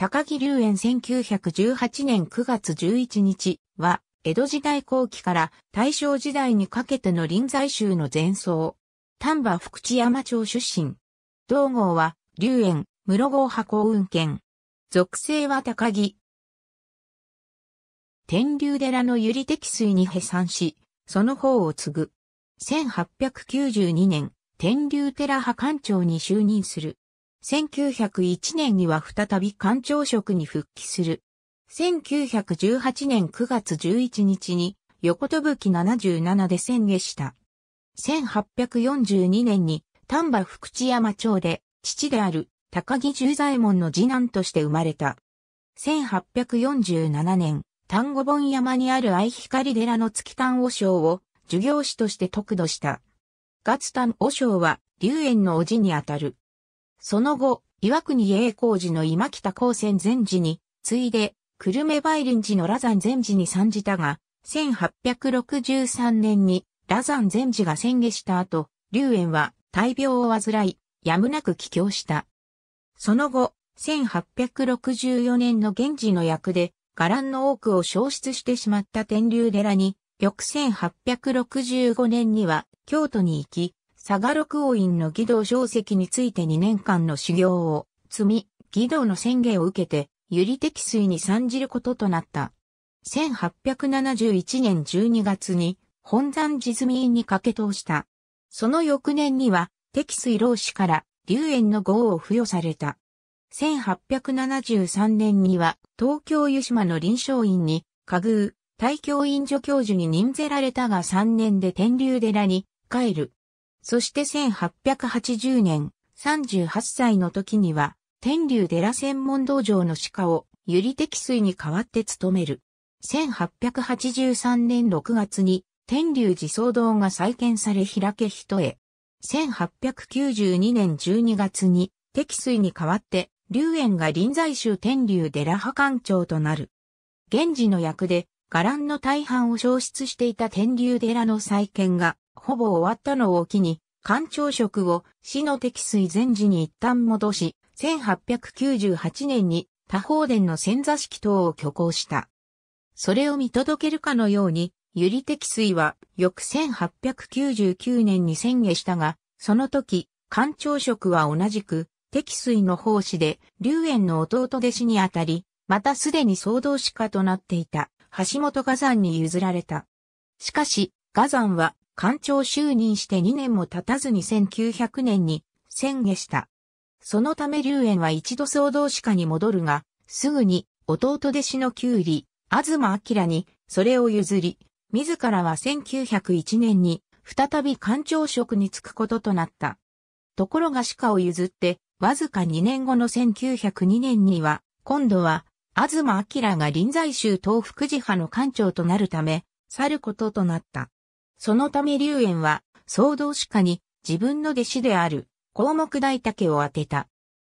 高木隆園1918年9月11日は、江戸時代後期から大正時代にかけての臨済宗の前奏。丹波福知山町出身。道号は、龍園、室号派幸運県。属性は高木。天竜寺の百合適水に閉山し、その方を継ぐ。1892年、天竜寺派官長に就任する。1901年には再び官庁職に復帰する。1918年9月11日に横飛ぶ77で宣言した。1842年に丹波福知山町で父である高木十左衛門の次男として生まれた。1847年、丹後本山にある愛光寺の月丹和尚を授業士として得度した。月丹和尚は龍園の叔父にあたる。その後、岩国栄光寺の今北高専禅寺に、次いで、久留米梅林寺の羅山禅寺に参じたが、1863年に、羅山禅寺が宣言した後、龍園は大病を患い、やむなく帰郷した。その後、1864年の源氏の役で、伽藍の多くを消失してしまった天竜寺に、翌1865年には京都に行き、佐賀六王院の義堂小石について2年間の修行を積み、義堂の宣言を受けて、ゆり的水に参じることとなった。1871年12月に、本山地積院に掛け通した。その翌年には、敵水老師から、龍炎の号を付与された。1873年には、東京湯島の臨床院に、家具、大教院助教授に任ぜられたが3年で天竜寺に帰る。そして1880年、38歳の時には、天竜寺専門道場の鹿を、ゆり適水に代わって務める。1883年6月に、天竜寺騒動が再建され開け人へ。1892年12月に、適水に代わって、龍園が臨済宗天竜寺派館長となる。現時の役で、伽藍の大半を消失していた天竜寺の再建が、ほぼ終わったのを機に、官庁職を死の敵水前寺に一旦戻し、1898年に他方殿の仙座式等を挙行した。それを見届けるかのように、ゆり敵水は翌1899年に宣言したが、その時、官庁職は同じく、敵水の奉仕で、龍炎の弟弟子にあたり、またすでに総動士家となっていた。橋本崋山に譲られた。しかし、崋山は、官庁就任して2年も経たずに1900年に、宣言した。そのため龍園は一度総動士に戻るが、すぐに、弟弟子のキュ九里、東明に、それを譲り、自らは1901年に、再び官庁職に就くこととなった。ところが鹿を譲って、わずか2年後の1902年には、今度は東明が臨済宗東福寺派の官長となるため、去ることとなった。そのため龍炎は、総動士家に自分の弟子である、項目大竹を当てた。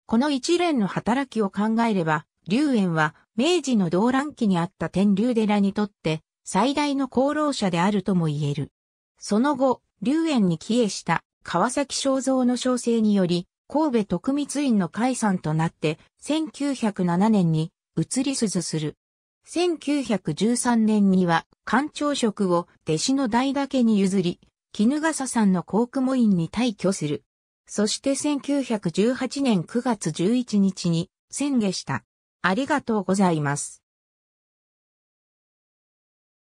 この一連の働きを考えれば、龍炎は明治の動乱期にあった天竜寺にとって最大の功労者であるとも言える。その後、龍炎に帰依した川崎正蔵の小生により、神戸徳光院の解散となって、1907年に移り鈴する。1913年には、官庁職を弟子の代だけに譲り、絹笠さんの航空母院に退去する。そして1918年9月11日に、宣言した。ありがとうございます。